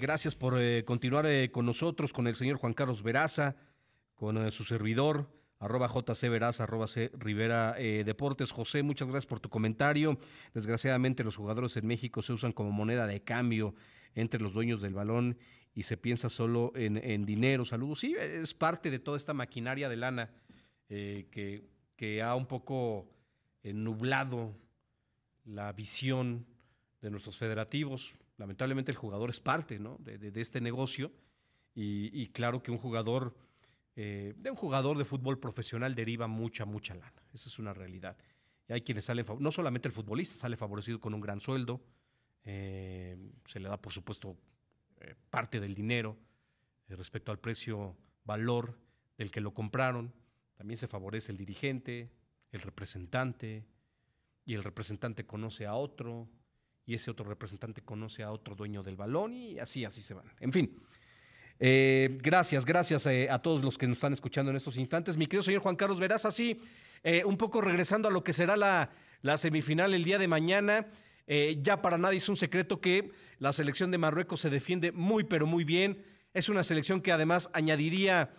gracias por eh, continuar eh, con nosotros, con el señor Juan Carlos Veraza, con eh, su servidor, arroba JC arroba C Rivera Deportes. José, muchas gracias por tu comentario. Desgraciadamente los jugadores en México se usan como moneda de cambio entre los dueños del balón y se piensa solo en, dinero, saludos. Sí, es parte de toda esta maquinaria de lana que, que, ha un poco nublado la visión de nuestros federativos lamentablemente el jugador es parte de, este negocio y, claro que un jugador, eh, de un jugador de fútbol profesional deriva mucha, mucha lana. Esa es una realidad. Y hay quienes salen, no solamente el futbolista sale favorecido con un gran sueldo, eh, se le da por supuesto eh, parte del dinero respecto al precio valor del que lo compraron, también se favorece el dirigente, el representante, y el representante conoce a otro, y ese otro representante conoce a otro dueño del balón y así, así se van. En fin. Eh, gracias, gracias eh, a todos los que nos están escuchando en estos instantes. Mi querido señor Juan Carlos, verás así, eh, un poco regresando a lo que será la, semifinal el día de mañana. ya para nadie es un secreto que la selección de Marruecos se defiende muy, pero muy bien. Es una selección que además añadiría,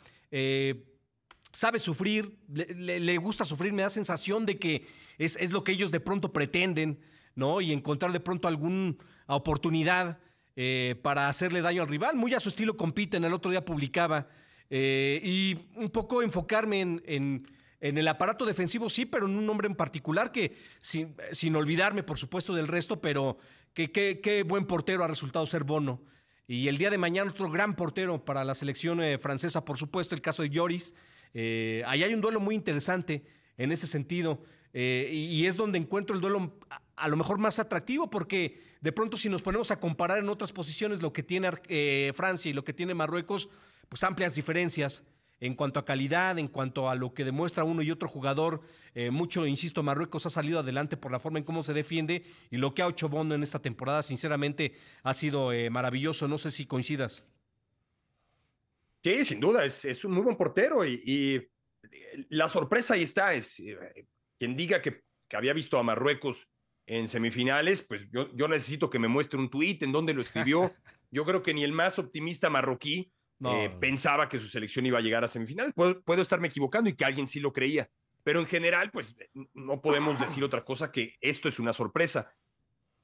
sabe sufrir, le, gusta sufrir, me da sensación de que es, es lo que ellos de pronto pretenden. ¿no? Y encontrar de pronto alguna oportunidad eh, para hacerle daño al rival. Muy a su estilo en el otro día publicaba. Eh, y un poco enfocarme en, el aparato defensivo, sí, pero en un hombre en particular que, sin, sin olvidarme, por supuesto, del resto, pero qué que, buen portero ha resultado ser Bono. Y el día de mañana otro gran portero para la selección eh, francesa, por supuesto, el caso de Lloris. ahí hay un duelo muy interesante en ese sentido. y, es donde encuentro el duelo a lo mejor más atractivo, porque de pronto si nos ponemos a comparar en otras posiciones lo que tiene eh, Francia y lo que tiene Marruecos, pues amplias diferencias en cuanto a calidad, en cuanto a lo que demuestra uno y otro jugador. Eh, mucho, insisto, Marruecos ha salido adelante por la forma en cómo se defiende y lo que ha hecho Bono en esta temporada, sinceramente, ha sido eh, maravilloso. No sé si coincidas. Sí, sin duda, es, un muy buen portero y, la sorpresa ahí está. Es, quien diga que, que había visto a Marruecos en semifinales, pues yo, necesito que me muestre un tuit en donde lo escribió. Yo creo que ni el más optimista marroquí eh, pensaba que su selección iba a llegar a semifinales. Puedo, puedo, estarme equivocando y que alguien sí lo creía. Pero en general, pues no podemos decir otra cosa que esto es una sorpresa.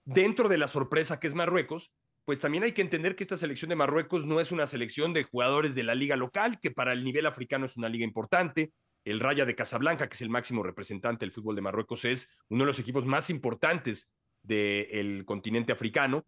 Dentro de la sorpresa que es Marruecos, pues también hay que entender que esta selección de Marruecos no es una selección de jugadores de la liga local, que para el nivel africano es una liga importante, el Raya de Casablanca, que es el máximo representante del fútbol de Marruecos, es uno de los equipos más importantes del continente africano.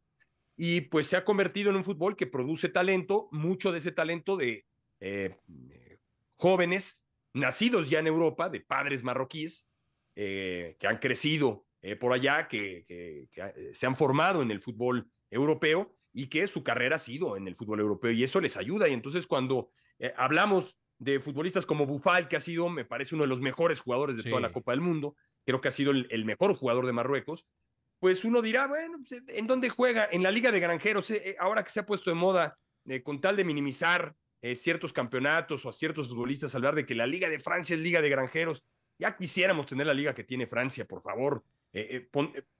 Y pues se ha convertido en un fútbol que produce talento, mucho de ese talento de eh, eh, jóvenes nacidos ya en Europa, de padres marroquíes, eh, que han crecido por allá, que, se han formado en el fútbol europeo y que su carrera ha sido en el fútbol europeo y eso les ayuda. Y entonces cuando hablamos de futbolistas como Bufal, que ha sido, me parece, uno de los mejores jugadores de toda la Copa del Mundo, creo que ha sido el, mejor jugador de Marruecos, pues uno dirá, bueno, pues, ¿en dónde juega? En la Liga de Granjeros, eh, eh, ahora que se ha puesto de moda, eh, con tal de minimizar ciertos campeonatos o a ciertos futbolistas, hablar de que la Liga de Francia es Liga de Granjeros, ya quisiéramos tener la liga que tiene Francia, por favor.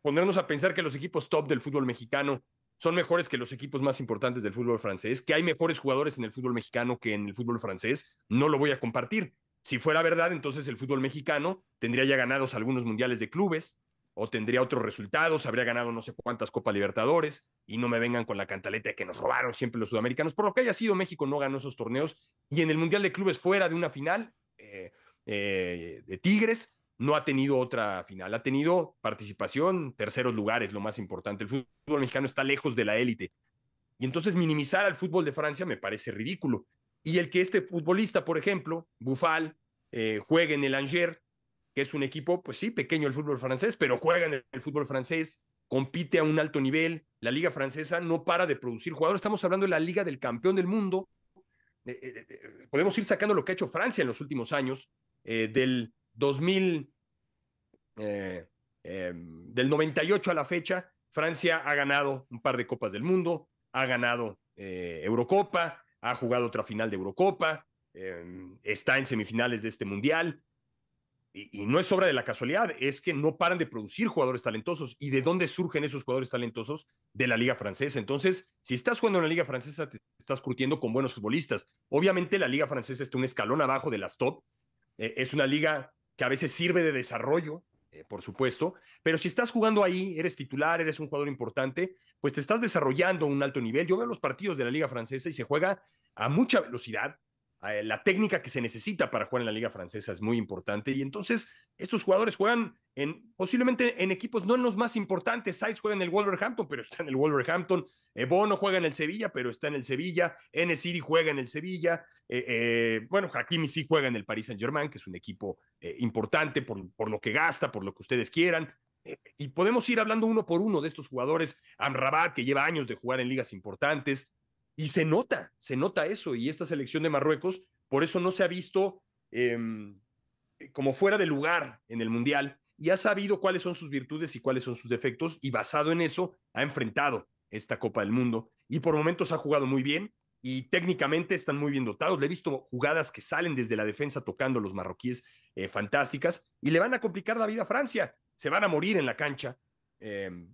ponernos a pensar que los equipos top del fútbol mexicano son mejores que los equipos más importantes del fútbol francés, que hay mejores jugadores en el fútbol mexicano que en el fútbol francés, no lo voy a compartir. Si fuera verdad, entonces el fútbol mexicano tendría ya ganados algunos mundiales de clubes o tendría otros resultados, habría ganado no sé cuántas Copa Libertadores y no me vengan con la cantaleta que nos robaron siempre los sudamericanos. Por lo que haya sido, México no ganó esos torneos y en el mundial de clubes fuera de una final eh, eh, de Tigres, no ha tenido otra final, ha tenido participación, terceros lugares, lo más importante. El fútbol mexicano está lejos de la élite. Y entonces minimizar al fútbol de Francia me parece ridículo. Y el que este futbolista, por ejemplo, Buffal, eh, juegue en el Angers, que es un equipo, pues sí, pequeño el fútbol francés, pero juega en el fútbol francés, compite a un alto nivel. La liga francesa no para de producir jugadores. Estamos hablando de la liga del campeón del mundo. Eh, eh, podemos ir sacando lo que ha hecho Francia en los últimos años, del 2000. Eh, em, del 98 a la fecha, Francia ha ganado un par de Copas del Mundo, ha ganado eh, Eurocopa, ha jugado otra final de Eurocopa, em, está en semifinales de este Mundial. Y, no es obra de la casualidad, es que no paran de producir jugadores talentosos. ¿Y de dónde surgen esos jugadores talentosos? De la Liga Francesa. Entonces, si estás jugando en la Liga Francesa, te estás curtiendo con buenos futbolistas. Obviamente, la Liga Francesa está un escalón abajo de las top. Eh, es una liga que a veces sirve de desarrollo eh, por supuesto, pero si estás jugando ahí, eres titular, eres un jugador importante, pues te estás desarrollando a un alto nivel. Yo veo los partidos de la Liga Francesa y se juega a mucha velocidad, eh, la técnica que se necesita para jugar en la liga francesa es muy importante y entonces estos jugadores juegan en posiblemente en equipos no en los más importantes. Saiz juega en el Wolverhampton, pero está en el Wolverhampton. Eh, Bono juega en el Sevilla, pero está en el Sevilla. N. City juega en el Sevilla. Eh, bueno, Hakimi sí juega en el Paris Saint-Germain, que es un equipo importante por, por lo que gasta, por lo que ustedes quieran. Y podemos ir hablando uno por uno de estos jugadores. Amrabat, que lleva años de jugar en ligas importantes. Y se nota, se nota eso. Y esta selección de Marruecos, por eso no se ha visto em, eh, como fuera de lugar en el Mundial. Y ha sabido cuáles son sus virtudes y cuáles son sus defectos. Y basado en eso, ha enfrentado esta Copa del Mundo. Y por momentos ha jugado muy bien. Y técnicamente están muy bien dotados. Le he visto jugadas que salen desde la defensa tocando los marroquíes eh, fantásticas. Y le van a complicar la vida a Francia. Se van a morir en la cancha. Em,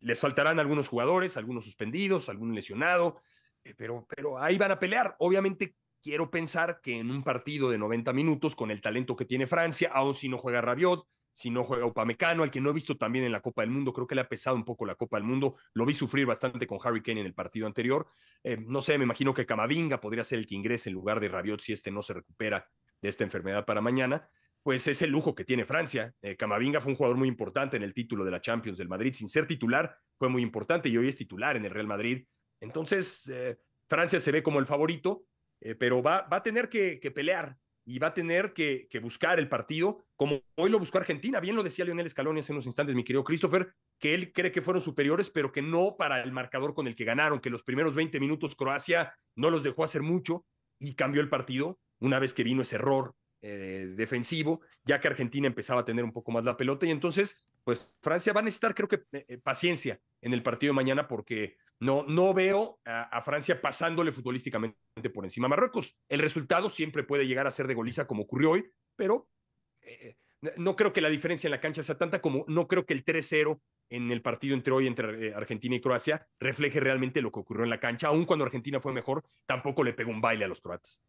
les faltarán algunos jugadores, algunos suspendidos, algún lesionado, eh, pero, pero ahí van a pelear. Obviamente quiero pensar que en un partido de 90 minutos, con el talento que tiene Francia, aún si no juega Rabiot, si no juega Upamecano, al que no he visto también en la Copa del Mundo, creo que le ha pesado un poco la Copa del Mundo, lo vi sufrir bastante con Harry Kane en el partido anterior, eh, no sé, me imagino que Camavinga podría ser el que ingrese en lugar de Rabiot si este no se recupera de esta enfermedad para mañana, pues es el lujo que tiene Francia. Eh, Camavinga fue un jugador muy importante en el título de la Champions del Madrid, sin ser titular, fue muy importante y hoy es titular en el Real Madrid entonces, eh, Francia se ve como el favorito, eh, pero va, va, a tener que, pelear y va a tener que, buscar el partido, como hoy lo buscó Argentina. Bien lo decía Lionel Scaloni hace unos instantes, mi querido Christopher, que él cree que fueron superiores, pero que no para el marcador con el que ganaron, que los primeros 20 minutos Croacia no los dejó hacer mucho y cambió el partido una vez que vino ese error eh, defensivo, ya que Argentina empezaba a tener un poco más la pelota y entonces, pues Francia va a necesitar, creo que, paciencia en el partido de mañana porque no, no veo a, Francia pasándole futbolísticamente por encima a Marruecos. El resultado siempre puede llegar a ser de goliza como ocurrió hoy, pero eh, eh, no creo que la diferencia en la cancha sea tanta como no creo que el 3-0 en el partido entre hoy entre eh, Argentina y Croacia refleje realmente lo que ocurrió en la cancha, aun cuando Argentina fue mejor, tampoco le pegó un baile a los croatas.